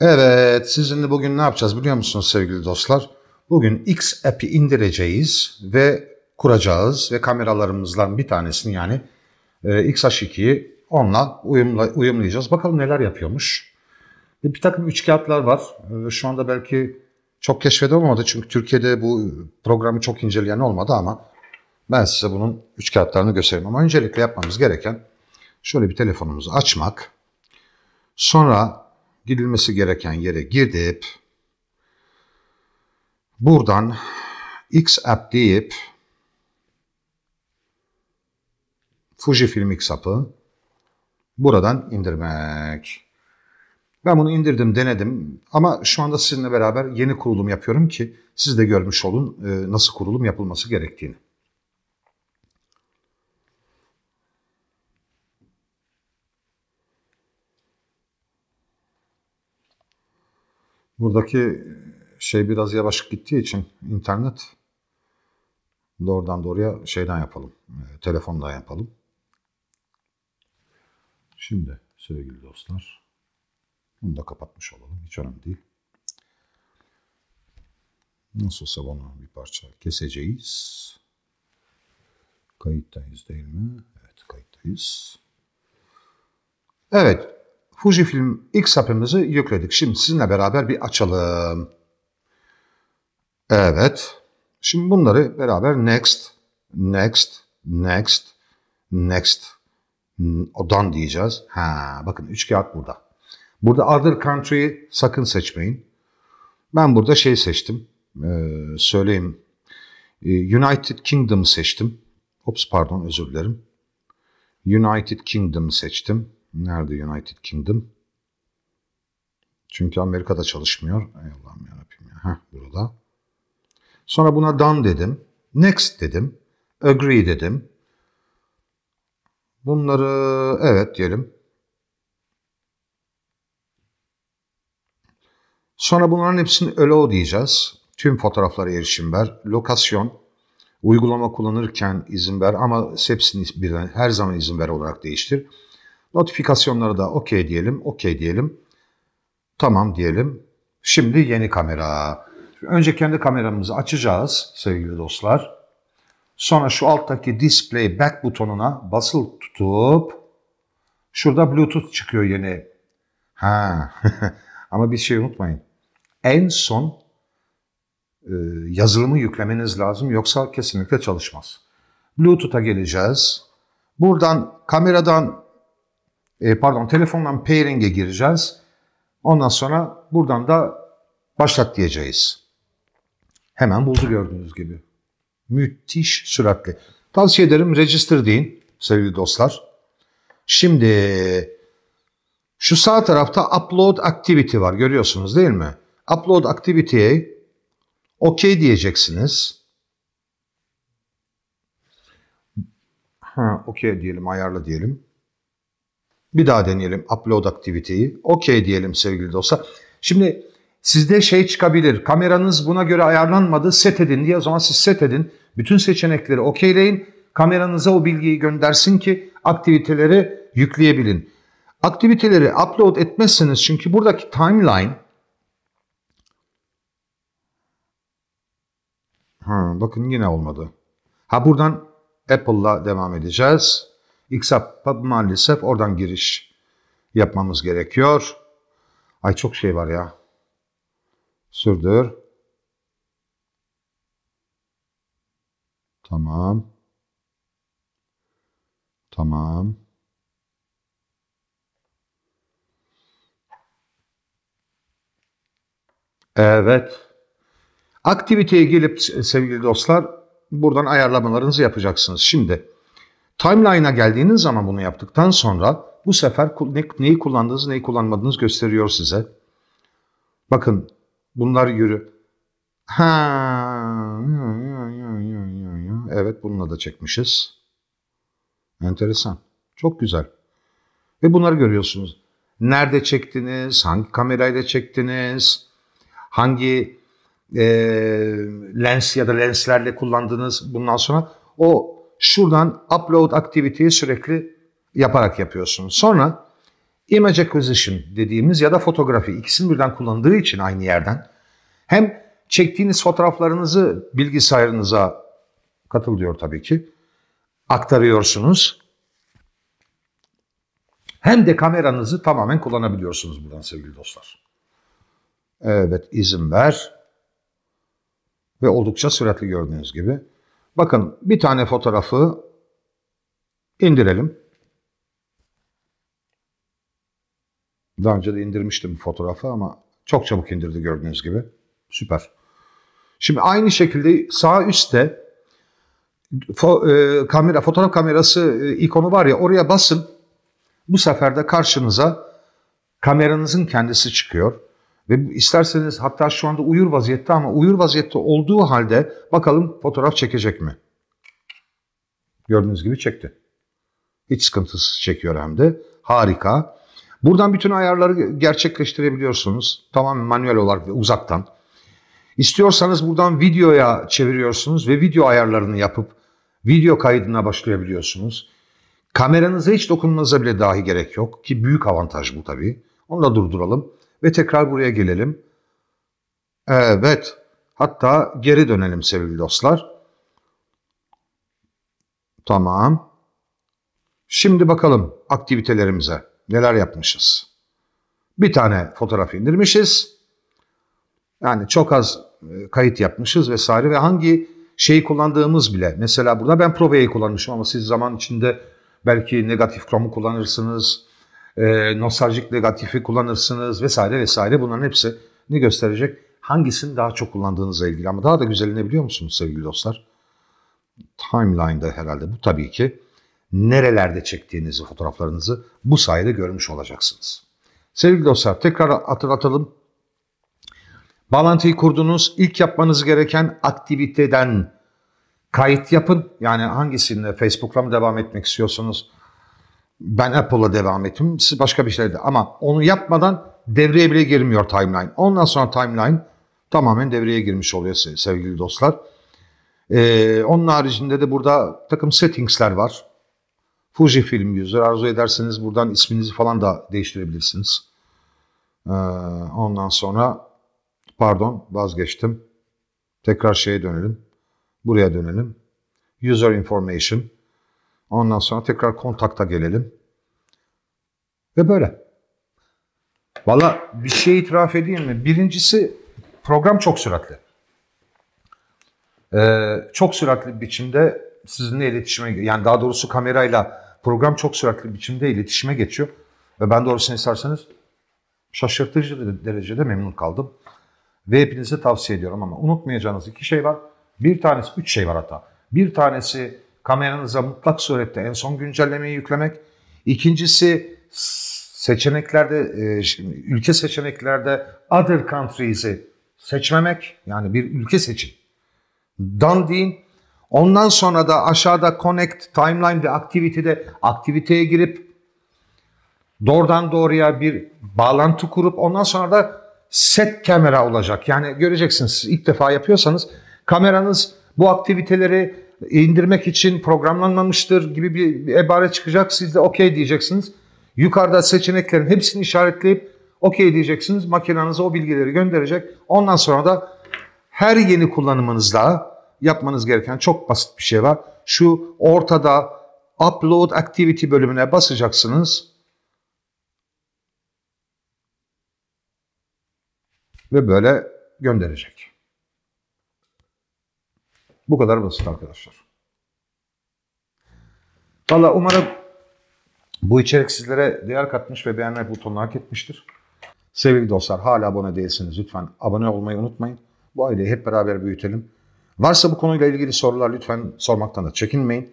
Evet, sizinle bugün ne yapacağız biliyor musunuz sevgili dostlar? Bugün X app'i indireceğiz ve kuracağız ve kameralarımızdan bir tanesini yani e, XH2'yi onunla uyumla, uyumlayacağız. Bakalım neler yapıyormuş. E, bir takım üç kağıtlar var. E, şu anda belki çok keşfede olmadı çünkü Türkiye'de bu programı çok inceleyen olmadı ama ben size bunun üç kağıtlarını göstereyim. Ama öncelikle yapmamız gereken şöyle bir telefonumuzu açmak. Sonra gidilmesi gereken yere gidip buradan X app deyip Fujifilm X app'ı buradan indirmek. Ben bunu indirdim, denedim ama şu anda sizinle beraber yeni kurulum yapıyorum ki siz de görmüş olun e, nasıl kurulum yapılması gerektiğini. Buradaki şey biraz yavaş gittiği için internet doğrudan doğruya şeyden yapalım. E, telefondan yapalım. Şimdi sevgili dostlar. Bunu da kapatmış olalım. Hiç önemli değil. Nasıl olsa bunu bir parça keseceğiz. Kayıttayız değil mi? Evet kayıttayız. Evet. Fujifilm ilk sapımızı yükledik. Şimdi sizinle beraber bir açalım. Evet. Şimdi bunları beraber next, next, next, next hmm, odan diyeceğiz. Ha, bakın üç kağıt burada. Burada other country'yi sakın seçmeyin. Ben burada şey seçtim. Ee, söyleyeyim. Ee, United Kingdom seçtim. Ops pardon özür dilerim. United Kingdom seçtim. Nerede United Kingdom? Çünkü Amerika'da çalışmıyor. Ey Allah'ım yarabbim ya. Heh, burada. Sonra buna done dedim. Next dedim. Agree dedim. Bunları evet diyelim. Sonra bunların hepsini ölo diyeceğiz. Tüm fotoğraflara erişim ver. Lokasyon, uygulama kullanırken izin ver ama hepsini birden her zaman izin ver olarak değiştir. Notifikasyonlara da okey diyelim, okey diyelim. Tamam diyelim. Şimdi yeni kamera. Önce kendi kameramızı açacağız sevgili dostlar. Sonra şu alttaki display back butonuna basılı tutup şurada bluetooth çıkıyor yeni. Ha. ama bir şey unutmayın en son e, yazılımı yüklemeniz lazım yoksa kesinlikle çalışmaz. Bluetooth'a geleceğiz. Buradan kameradan e, pardon telefondan pairing'e gireceğiz. Ondan sonra buradan da başlat diyeceğiz. Hemen buldu gördüğünüz gibi. Müthiş süratli. Tavsiye ederim register deyin sevgili dostlar. Şimdi şu sağ tarafta upload activity var görüyorsunuz değil mi? Upload Activity'ye OK diyeceksiniz. Ha, OK diyelim, ayarla diyelim. Bir daha deneyelim Upload Activity'yi. OK diyelim sevgili dostlar. Şimdi sizde şey çıkabilir. Kameranız buna göre ayarlanmadı. Set edin diye. O zaman siz set edin. Bütün seçenekleri okeyleyin. Kameranıza o bilgiyi göndersin ki aktiviteleri yükleyebilin. Aktiviteleri upload etmezsiniz çünkü buradaki timeline Ha, bakın yine olmadı. Ha buradan Apple'la devam edeceğiz. XAP maalesef oradan giriş yapmamız gerekiyor. Ay çok şey var ya. Sürdür. Tamam. Tamam. Evet. Aktiviteye gelip sevgili dostlar buradan ayarlamalarınızı yapacaksınız. Şimdi timeline'a geldiğiniz zaman bunu yaptıktan sonra bu sefer neyi kullandığınızı neyi kullanmadığınızı gösteriyor size. Bakın bunlar yürü. Ha, evet bununla da çekmişiz. Enteresan. Çok güzel. Ve bunları görüyorsunuz. Nerede çektiniz? Hangi kamerayla çektiniz? Hangi e, lens ya da lenslerle kullandığınız bundan sonra o şuradan upload activity'yi sürekli yaparak yapıyorsunuz. Sonra image acquisition dediğimiz ya da fotoğrafı ikisini birden kullandığı için aynı yerden hem çektiğiniz fotoğraflarınızı bilgisayarınıza katıl diyor tabii ki aktarıyorsunuz. Hem de kameranızı tamamen kullanabiliyorsunuz buradan sevgili dostlar. Evet izin ver ve oldukça süratli gördüğünüz gibi. Bakın bir tane fotoğrafı indirelim. Daha önce de indirmiştim fotoğrafı ama çok çabuk indirdi gördüğünüz gibi. Süper. Şimdi aynı şekilde sağ üstte fo e, kamera, fotoğraf kamerası e, ikonu var ya oraya basın. Bu sefer de karşınıza kameranızın kendisi çıkıyor. Ve isterseniz hatta şu anda uyur vaziyette ama uyur vaziyette olduğu halde bakalım fotoğraf çekecek mi? Gördüğünüz gibi çekti. Hiç sıkıntısız çekiyor hem de. Harika. Buradan bütün ayarları gerçekleştirebiliyorsunuz. tamam manuel olarak ve uzaktan. İstiyorsanız buradan videoya çeviriyorsunuz ve video ayarlarını yapıp video kaydına başlayabiliyorsunuz. Kameranıza hiç dokunmanıza bile dahi gerek yok ki büyük avantaj bu tabii. Onu da durduralım ve tekrar buraya gelelim. Evet, hatta geri dönelim sevgili dostlar. Tamam. Şimdi bakalım aktivitelerimize neler yapmışız. Bir tane fotoğraf indirmişiz. Yani çok az e, kayıt yapmışız vesaire ve hangi şeyi kullandığımız bile. Mesela burada ben Provea'yı kullanmışım ama siz zaman içinde belki negatif kromu kullanırsınız e, nostaljik negatifi kullanırsınız vesaire vesaire bunların hepsi ne gösterecek? Hangisini daha çok kullandığınızla ilgili ama daha da güzelini biliyor musunuz sevgili dostlar? Timeline'da herhalde bu tabii ki nerelerde çektiğinizi, fotoğraflarınızı bu sayede görmüş olacaksınız. Sevgili dostlar tekrar hatırlatalım. Bağlantıyı kurdunuz. İlk yapmanız gereken aktiviteden kayıt yapın. Yani hangisinde Facebook'la mı devam etmek istiyorsunuz? ben Apple'la devam ettim. Siz başka bir şeylerde. ama onu yapmadan devreye bile girmiyor timeline. Ondan sonra timeline tamamen devreye girmiş oluyor sevgili dostlar. Ee, onun haricinde de burada takım settingsler var. Fuji Film User. Arzu ederseniz buradan isminizi falan da değiştirebilirsiniz. Ee, ondan sonra pardon vazgeçtim. Tekrar şeye dönelim. Buraya dönelim. User Information. Ondan sonra tekrar kontakta gelelim. Ve böyle. Valla bir şey itiraf edeyim mi? Birincisi program çok süratli. Ee, çok süratli biçimde sizinle iletişime, yani daha doğrusu kamerayla program çok süratli biçimde iletişime geçiyor. Ve ben doğrusunu isterseniz şaşırtıcı derecede memnun kaldım. Ve hepinize tavsiye ediyorum ama unutmayacağınız iki şey var. Bir tanesi, üç şey var hatta. Bir tanesi kameranıza mutlak surette en son güncellemeyi yüklemek. İkincisi seçeneklerde e, ülke seçeneklerde other countries'i seçmemek yani bir ülke seçin. Done deyin. Ondan sonra da aşağıda connect timeline ve activity'de aktiviteye girip doğrudan doğruya bir bağlantı kurup ondan sonra da set kamera olacak. Yani göreceksiniz ilk defa yapıyorsanız kameranız bu aktiviteleri indirmek için programlanmamıştır gibi bir ebare çıkacak. Siz de okey diyeceksiniz. Yukarıda seçeneklerin hepsini işaretleyip okey diyeceksiniz. Makinenize o bilgileri gönderecek. Ondan sonra da her yeni kullanımınızda yapmanız gereken çok basit bir şey var. Şu ortada Upload Activity bölümüne basacaksınız. Ve böyle gönderecek. Bu kadar basit arkadaşlar. Valla umarım bu içerik sizlere değer katmış ve beğenme butonunu hak etmiştir. Sevgili dostlar hala abone değilsiniz lütfen abone olmayı unutmayın. Bu aileyi hep beraber büyütelim. Varsa bu konuyla ilgili sorular lütfen sormaktan da çekinmeyin.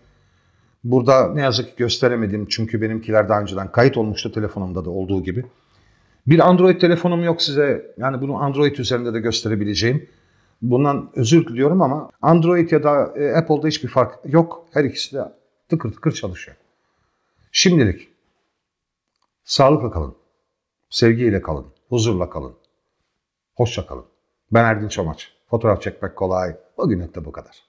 Burada ne yazık ki gösteremedim çünkü benimkiler daha önceden kayıt olmuştu telefonumda da olduğu gibi. Bir Android telefonum yok size yani bunu Android üzerinde de gösterebileceğim. Bundan özür diliyorum ama Android ya da e, Apple'da hiçbir fark yok. Her ikisi de tıkır tıkır çalışıyor. Şimdilik sağlıkla kalın. Sevgiyle kalın. Huzurla kalın. Hoşça kalın. Ben Erdin Çamaç. Fotoğraf çekmek kolay. Bugünlük de bu kadar.